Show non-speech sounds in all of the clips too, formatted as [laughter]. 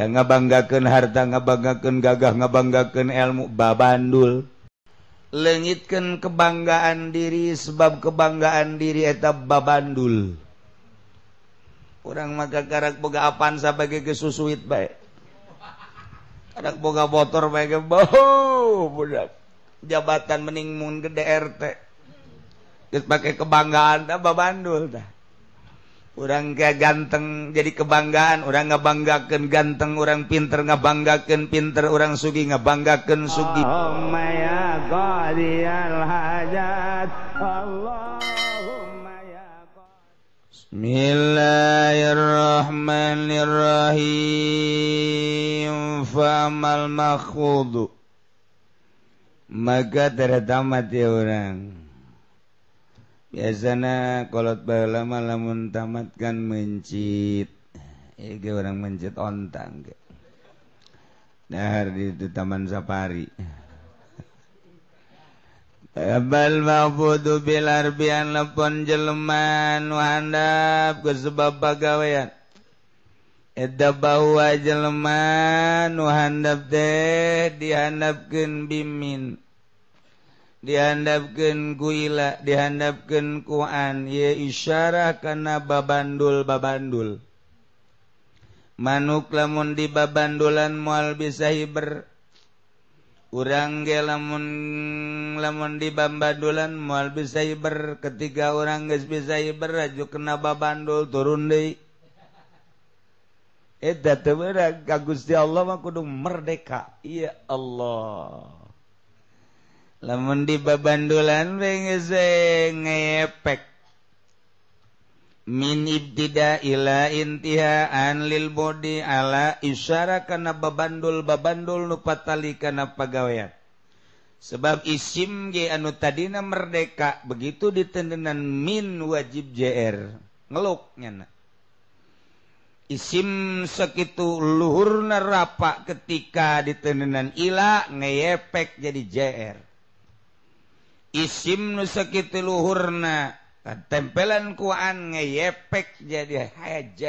ngabanggaken harta ngabanggaken gagahngebanggaken elmu Banul lenggitkan kebanggaan diri sebab kebanggaan diri etab Ba Bandul kurang makagaraak boga apasa sebagai kesususut baik boga botol baik jabatan meningmun ke DRT itu pakai kebanggaan Bandul dah orang ke ganteng jadi kebanggaan orang ngebanggakan ganteng orang pinter ngebanggakan pinter orang sugi ngebanggakan sugi ya hajat ya Bismillahirrahmanirrahim Fa'amal makhudu Maka terdapat ya orang na kalaut barelama latam kan mencit orang mencit onang na tamansafaribal mau bilar bi lapon jeman nuap kesebab bagan da ba jeman nu handab de dihanapke bimin Quan Dihandapken kuila dihandapken Quranan ye isyarah ke na Babandul babanul Manu lamun di babalan mual Urrang lamun lamun dibaadolan mualbar ketiga orangzaju kena Baul turun kagus di Allah ku merdeka iya Allah. lamun di babandulan pengezeng ngepek min ibtida ila intiha an lil bodi ala isyara kana babandul babandul nu patali kana pagawean sebab isim ge anu tadina merdeka begitu ditendenan min wajib jr ngeluk nyana isim sekitu luhur nerapa ketika ditendenan ila ngeyepek jadi jr isim nusakitu luhurna ketempelan kuan ngeyepe jadi hj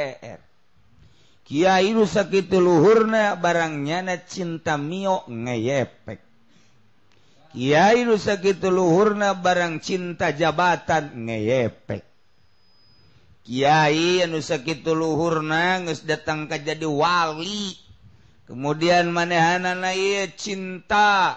Kyai nu sakit itu luhurna barangnya na cinta mio ngeyepe Kyai nu luhurna barang cinta jabatan ngeyepe Kyai nusaitu luhurnas datang ka jadi wali kemudian manehana na cinta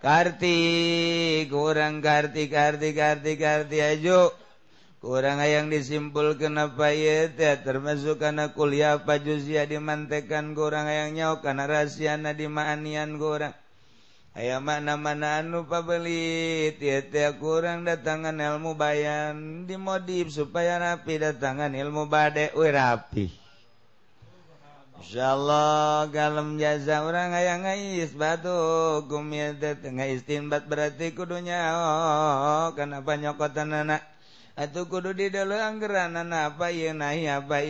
karti kurang karti karti karti kartijo kurang aya yang disimpul kenapa yetmes karena kuliah pajuzia dimankan go ayaang nyauk karena rasiana dimanian gore aya mana mana anu pa beli kurang datang ilmu bayan dimodif supaya rapi datang ilmu badek rapi Inyaallah kalem jaza orang ayaangis batu gu Ten istbat berarti kudunya Oh kenapa nyokotan enak At kudu di dalamangkeran apa y na apar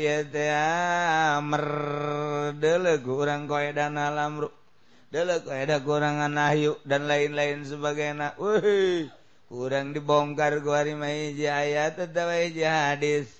ah, kurang koan alamruk ko kurangangan Ayyu dan lain-lain sebagai enak uh kurang dibongkar gua hari Meija ayat tawa waija hadits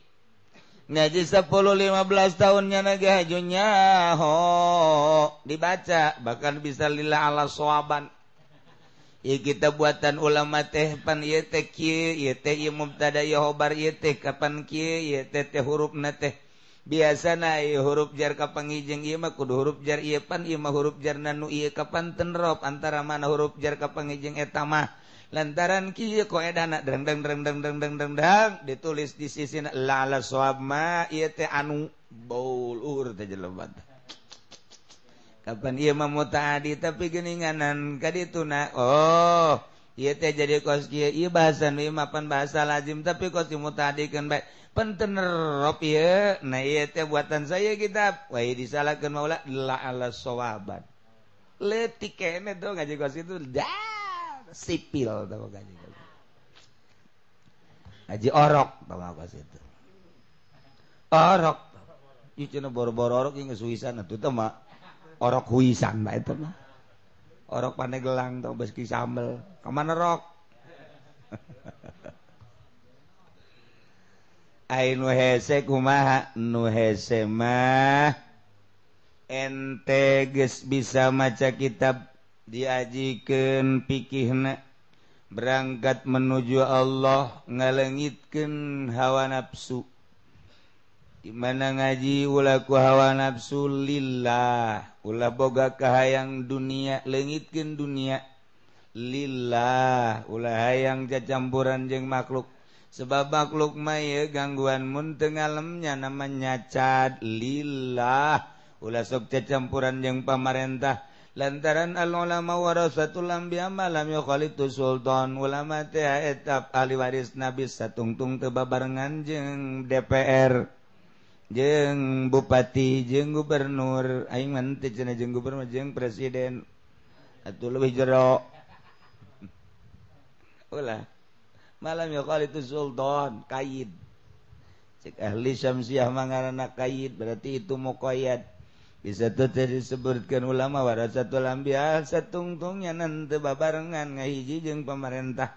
najjisa 10 15 tahunnya naga hajunya ho dibaca bahkan bisa Lila a suaban kita buatan ulama tepan yet kapan huruf hidup biasa naik huruf jar kapanggijeng imak ku huruf jar ipan mah huruf jar nanu iya kapan tendrop antara mana huruf jar kapangijng etama lantaran kiye koe anakakngngngngngngngdang ditulis di sisine na lala suama iya te anu baul lebat kapan ia mamu tadi tapi geninganan ka dituna oo oh, Iya teh jadi kos iya bahasa iya mapan bahasa lazim tapi kos kan baik pentenerop ya nah Iya teh buatan saya kita wa disalahkan maulah, la ala sawaban letik kene tuh ngaji kos itu dah sipil tuh ngaji kos Ngaji orok tuh kos itu orok itu cina boro-boro orok yang kesuisan itu tuh mah orok huisan mah itu mah Quan panlang tong beski sambel kerok [laughs] enteges bisa maca kitab diajikenpikih berangkat menuju Allah ngalengitkan hawa nafsumana ngaji laku hawa nafslah Ulah bogakahahaang dunia legitkin dunia Liilla aha yang cacampuran jeng makhluk sebab makhluk maye gangguan munntenlemnya namanya cat lilla Ula sokja campuran jeng pamarentah lantaran Al-lama war Khitu Sultan ulamaap Ali waris Nabi Satungtung tebabarennganjeng DPR. jeng bupati jeng Gubernur ay man jene jeng Gubernur jeng presiden satuuh lebih jero malam yo itu sul kait ce ahli Syam si man anak kait berarti itu muat bisa terjadi disebutkan ulama warat satulam biasa tungtungnya nanti ba barengan nga hijjijeng pemerintah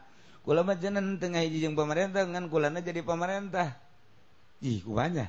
kula ma jean tengah hijijung pemerintah kan kulanya jadi pemerintah ji kunya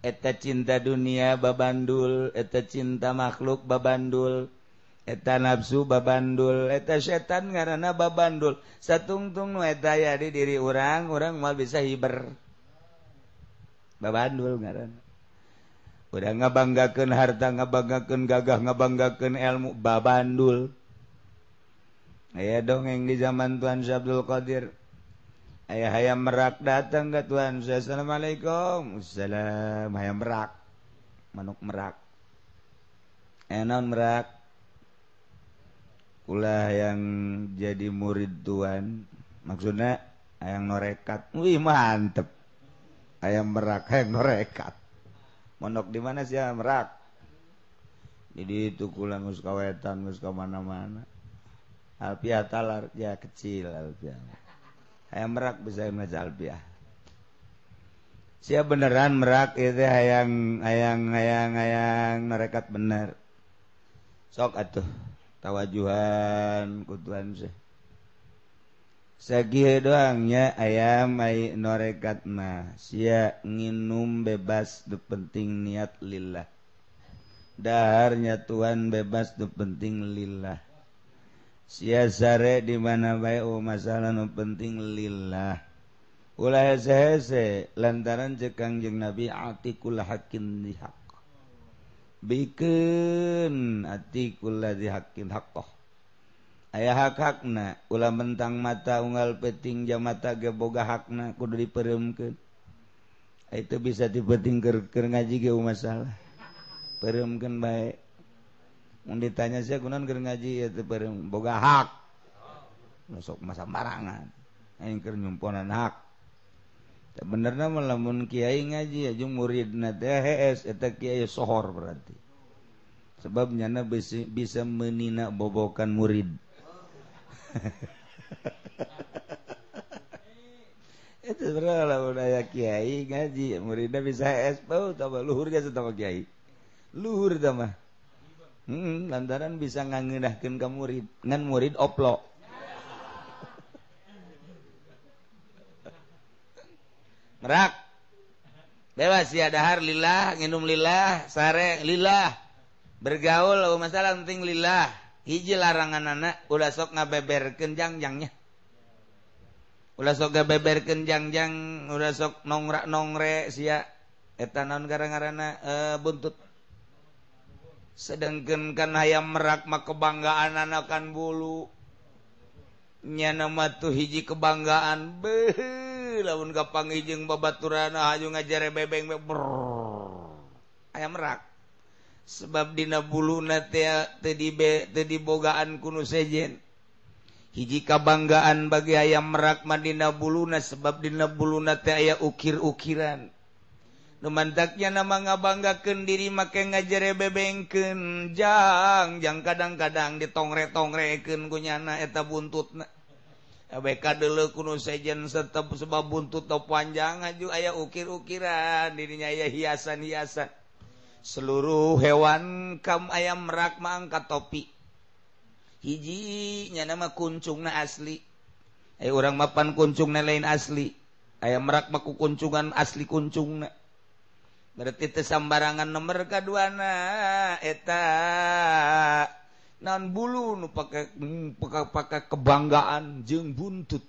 Eta cinta dunia babanul eta cinta makhluk babandul eteta nafsu babanul eta setan nga na baultungtung ya di diri orang-orang mau bisa hibarul udah ngabanggaken harta ngabanggaken gagah ngabanggaken elmu baul ya dongeng di zamanan Zadul Qadir Ayah Ayam merak datang ke Tuhan saya Assalamualaikum Assalam Ayam merak Manuk merak Enon merak Ulah yang jadi murid Tuhan Maksudnya Ayam norekat Wih mantep Ayam merak Ayam norekat Monok di mana sih ayam merak Jadi itu kula Ngus kawetan Ngus kemana-mana Alfiah talar Ya kecil Alfiah Ayam merak bisa yang alfiah. Siapa beneran merak itu ya hayang hayang hayang hayang narekat bener. Sok atuh tawajuhan kutuhan sih. doang doangnya ayam ay norekat ma. sia nginum bebas tu penting niat lillah. Daharnya Tuhan bebas tu penting lillah. Si sare dimana baik o oh, masalah maupen lilla se lantaran ceganggje nabi atikula hakim diha Bi ikulah dihakin hakoh aya hak hakna ula bentang mata gal peting jamata geboga hakna ku diperemkan itu bisa dipeting ngaji ke oh, peremkan baik ditanya saya ngaji hak masuk masa marangankeryummpunan hak bener namamun kiaai ngaji aja murid naai sohor berarti sebabnya na bisa menina bobokan murid [laughs] ngajidhur luhur sama hmm, lantaran bisa ngangenahkan ke murid ngan murid oplo merak bebas ya dahar lillah nginum lillah sare lillah bergaul oh masalah penting lillah hiji larangan anak ulah sok ngabeber kenjang-jangnya ulah sok ngabeber kenjang-jang ulah sok nongrak nongre sia eta naon karang-karana e, eh, buntut sedanggen kan ayam meakma kebanggaan anakakan bulunya namatu hijji kebanggaan behe launkapangng babaturaju ngare bebeng aya merak sebab di na budi bogaan ku Hiji kebanggaan bagi ayam merakmadinabuluna sebabdinabuluna te aya uir ukiran. nya nama ngabanggaken diri maka ngajere bebengken jangan jangan kadang-kadang diongre tongreken punyanyantutK dulu kuno tetap sebabbunut panjangju aya ukir-ukira dirinya ya hiasan-hiasan seluruh hewan kamu ayam meakmangka topi hijinya nama kuncung nah asli orang mapan kunc ne lain asli ayam meakmaku kuncungan asli kuncung na berartitesembarangan nomor kadu anak et non pakai pakai kebanggaan ju bunutt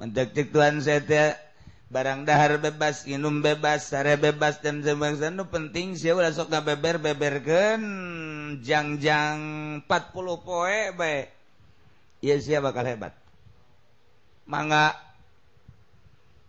mendetik Tuhan saya barang dahar bebas minuum bebas bebas dan penting si udahka beber beber janganjang 40 bakal hebat man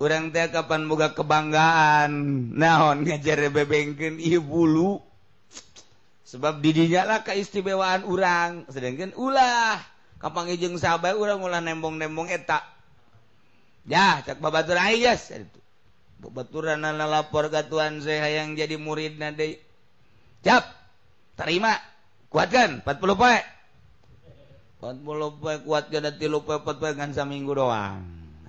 punya kapanmoga kebanggaan naonnya jare be bulu sebab didijakla keistimewaan urang sedangkin ulah kappang ijeng sahabat urang mulai neng-nebong etak ya itu be laporgatuhan se yang jadi murid terima kuatkan 40 40 ku minggu doang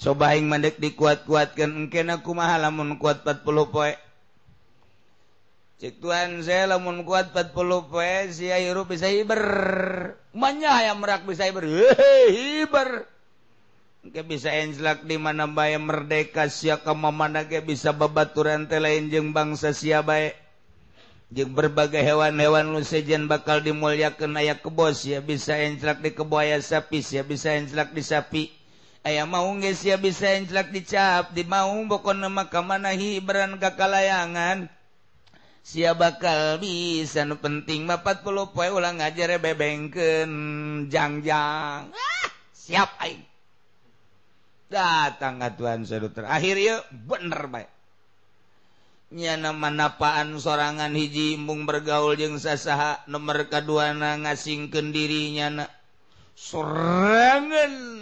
sobahing mandek dikuat-kuatkan mungkin aku mahala men kuat 40eanat 40 bisa me bisa bisa enlak di mana bay merdeka siaka bisa babauran lainnjeng bangsa siabang berbagai hewan-hewan lujen bakal dimuli ke aya ke bos ya bisa enlak di kebuaya sapis ya bisa enlak di sapi Ay maunge si bisa jelak dicap di mauung bokon nama kemana hiberan kaka layangan siap bakal bisa penting 40 poi ulang nga ajare bebengken janganjang ah, siap datang Tuhan seterahir yuk bener nya namaapaan sorangan hijibung bergaul yangng saaha nomor kaduana ngasingken dirinya na seranganlah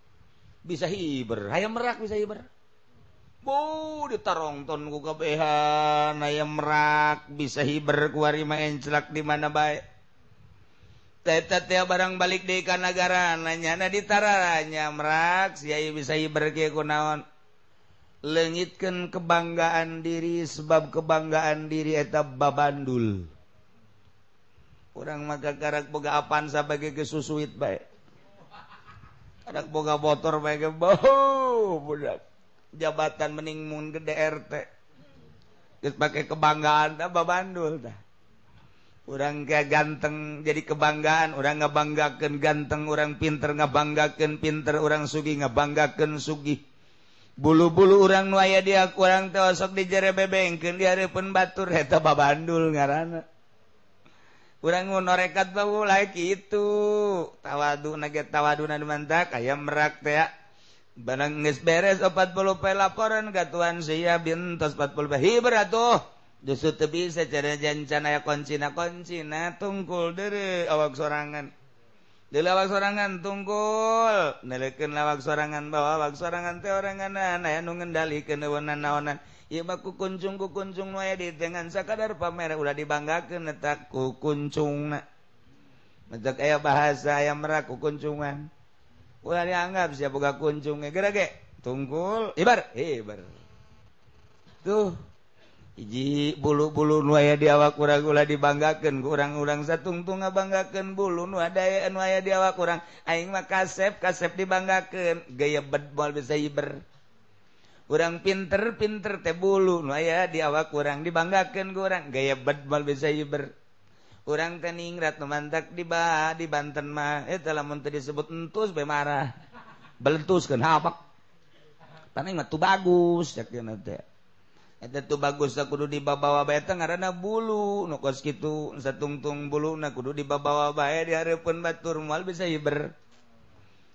bisa hiber meak bisa hironghan meak bisa hiber kulak di mana baik barang balik dekagara nanya ditaranya me bisa hi nawanlengitkan kebanggaan diri sebab kebanggaan diri etab Banul kurang makagaraak pegagapan sebagai kesususuit baik bongka bottor baik jabatan meningmun ke DRT pakai kebanggaan Bandul orang kayak ganteng jadi kebanggaan orang ngebanggaken ganteng orang pinter ngebanggaken pinter orang sugi ngebanggaken sugi bulu-bulu orang luaya dia aku orang teosok di jere be beng ke di hari pun batur heta Pak Bandul nga ranak rekat tahu itu tawa tawad merak menangis beres 40 laporan saya bin 40pul hibra tuh just bisa jancina koncina tungkulwak soangan dilawak soangan tungkulkin lawak sorangan bawak soangan anak- yang nugendali kewenan naonan kunjung kunjung di dengan kadar pamer udah dibanggaken letku kun aya bahasa yangmeraku kuncungan dianggap sibuka kunjung gera- tunggul tuh bulubul diwa kurang dibanggaken kurang-rang satutungtung banggakenwa kurang kasep kasep dibanggaken gaybet bisa orang pinter- pinter teh bulu ya diwak kurang dibanggakan orang gaya bewal bisa hi orang kan Igrat memantak diba di Banten mah dalam eh, disebut marah beletus kan bagus eh, bagus bulu gitu tungtung ditur bisaber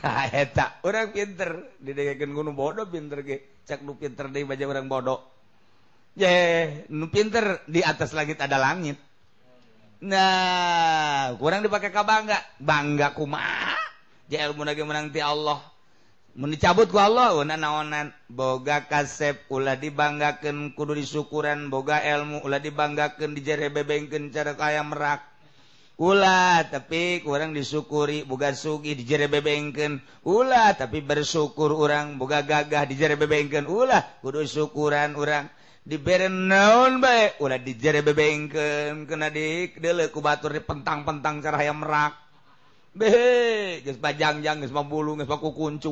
heta orang pinter didegaikan gunung bodoh pinter ge cek pinter ba orang bodoh nu pinter di atas lagi ada langit nah kurang dipakai kabang bangga kuma J ilmu lagi menanti Allah mendicabutku Allah naonan boga kasep Ulah dibanggaken kudu disukuran boga ilmu lah dibanggaken di dijere be bengken cara kay meaka tapi kurang disukuri ga suki di jare be bengken la tapi bersyukur orang ga gagah di jare be bengken lah kudu syukuran orang diberre noon baik di jare bebengken kenapaadik ba pentang-pentang cara ayam meakhe 50 bak kunc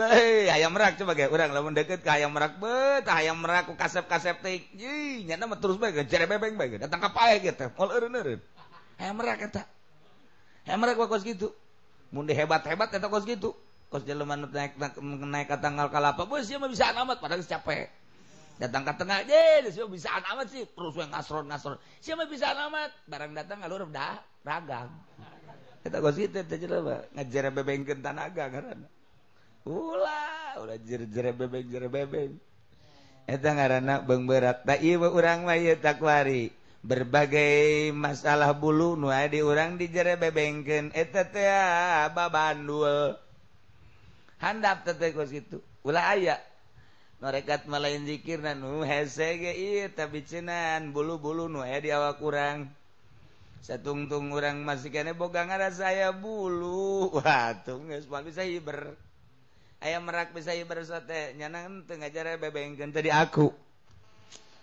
aya meak sebagai orang kalau deket kayak meak betah ayammeraku kasep-kaseptik nama terusre datang hemer kata hemer gua kos gitu munde hebat hebat kata kos gitu kos jelema naik naik ke tanggal kalapa bos dia mah bisa amat padahal capek datang ke tengah deh siapa bisa amat sih terus yang ngasron ngasron siapa bisa amat barang datang ngalur dah ragang kata kos gitu kita jelema ngajar bebengkeun tanaga karena ulah ulah jere jere bebeng jere bebeng eta ngaranna beung berat da nah, iya, ieu urang mah ieu iya, takwari berbagai masalah bulu nu diurang di dijere bebengken etteteul handap tete situ u aya lorekatah zikirnan bulubul diawa kurang saya tungtung orang masuk bogang nga saya bulu bisa hi aya meak bisa hibarnya jare bengken tadi aku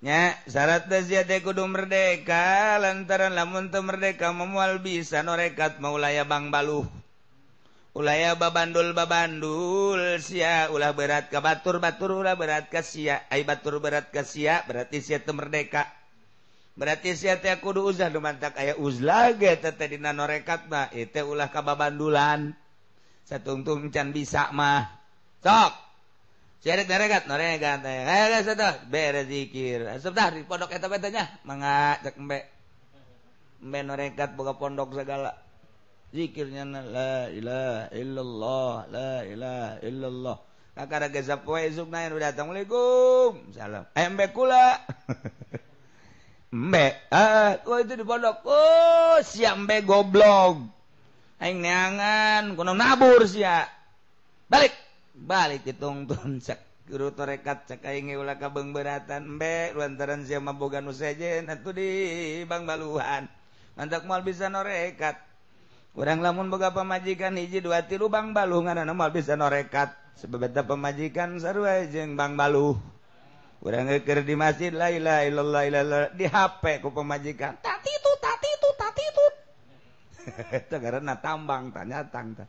punya syaratnya kudu merdeka lantaranlah untuk merdeka memual bisa norekat mau aya bang balu aya Ba Bandul Banul si ulah berat ka Batur Batur Ulah berat ke si ay Batur berat ke siap berarti si merdeka berarti si kudu uzah dumantak aya U norekat itu ulah kalantungtung can bisa mah tok Syarik neregat, noregat, ayo guys itu zikir. Sebentar di pondok itu betanya mengajak embe. Embe norekat boga pondok segala. Zikirnya la ilaha illallah, la ilaha illallah. Kakara gesap poe isuk udah datang. Assalamualaikum. Salam. Eh, Mbek kula. [laughs] Mbek ah, oh itu di pondok. Oh, siap embe goblok. Aing neangan, kuno nabur sia. Balik. tungkguru torekatkaatanmbembo di baluhan man mahal bisa norekat kurang lamunbagaga pemajikan iji dua ti lubang balungan ma bisa norekat sebebenda pemajikan sambang balu kurang e di masjid Laila di HP kok pemajikan karena tambang tanya ta tak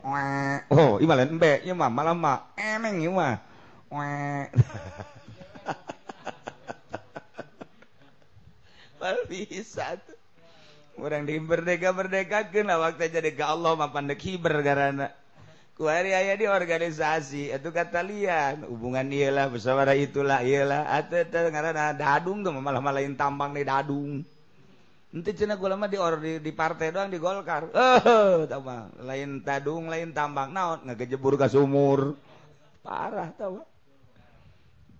mala emeng orang dideka-berdeka ke waktu jadi ke Allahdaki bergara ku aya diorgansasiuh kata lihat hubungan iyalah pesawa itulah ialahung malaah-malain tapang nih dadung lama di di partai doang di Gokar [laughs] eh lain tadiung lain tambang naon ke jeburukah sumur parah tahu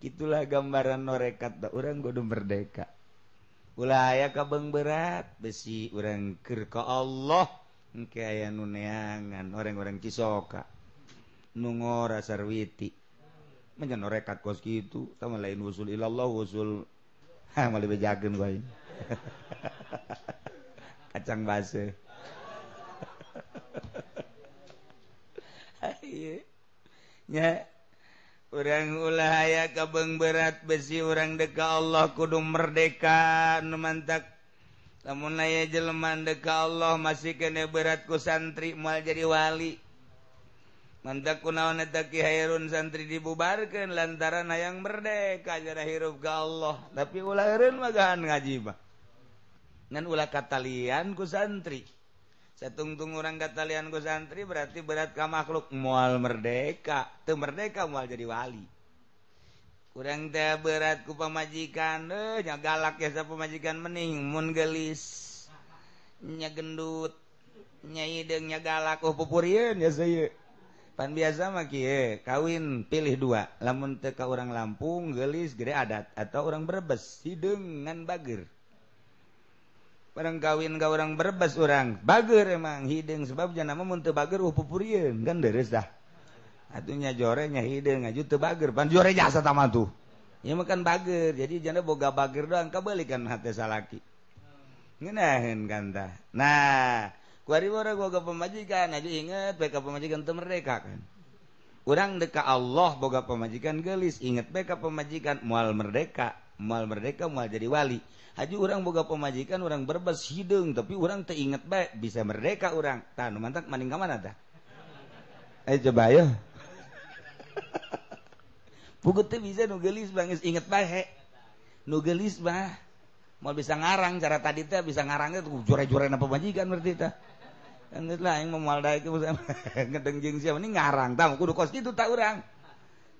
gitulah gambaran norekat orang godung merdeka wilaya kebeng berat besi orangkir ke Allah kayakangan orang-orang kisokati norekat kos gitu sama lainulallahul ha [laughs] kacang base [laughs] ya orang uaha kang berat besi orang deka Allah kuung medeka mantap namun ya jeleman deka Allah masih ke beratku santri mau jadi wali mantap naun santri dibubarkan lantaran ayaang medeka ajahir Allah tapi ulahun wa ngajiba ngan ulah katalian ku santri setungtung orang katalian ku santri berarti berat ka makhluk mual merdeka teu merdeka mual jadi wali kurang teh berat ku pamajikan eh nya galak ya sa pamajikan mening mun gelis nya gendut nya ideung nya galak oh pupurieun ya saya pan biasa mah kieu eh, kawin pilih dua lamun teka orang Lampung gelis gede adat atau orang Brebes hideung ngan bager barang kawin ga orang berbas orang bager emang hidung jangan nama muntah bager upupurien kan deres dah atunya jorenya hidung aja tuh bager pan jore jasa tamat tuh ya makan bager jadi jangan boga bager doang kebalikan hati salaki ngenahin kan dah nah kuari orang boga pemajikan aja inget beka pemajikan tuh mereka kan orang deka Allah boga pemajikan gelis inget beka pemajikan mual merdeka mereka mau jadi wali haji orang boga pemajikan orang berebas hidung tapi orang inget baik bisa mereka orang mantap maning mana eh, coba ya [laughs] bisa nugelis banget ingat nugelis mau bisa ngarang cara tadi tak bisa ngarang ju-majikanrang [laughs] tahu kudu kos itu tak orang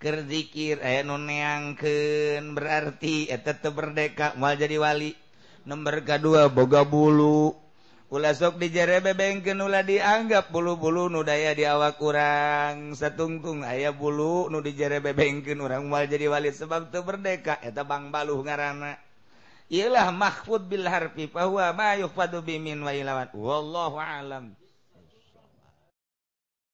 terdzikir ayaun yangken berarti tetap berdeka mual jadi wali no kedua boga bulu la sok di dijerebe bengke lah dianggap bulu-bulu Nu daya di awa kurang sattungtung ayaah bulu nu di dijerebe bengken orang wa jadi wali sebabtu berdeka ta bang balu ngaranana ialahmahfud Bilharfi bahwa bayyu faubimin wailawan wallu alam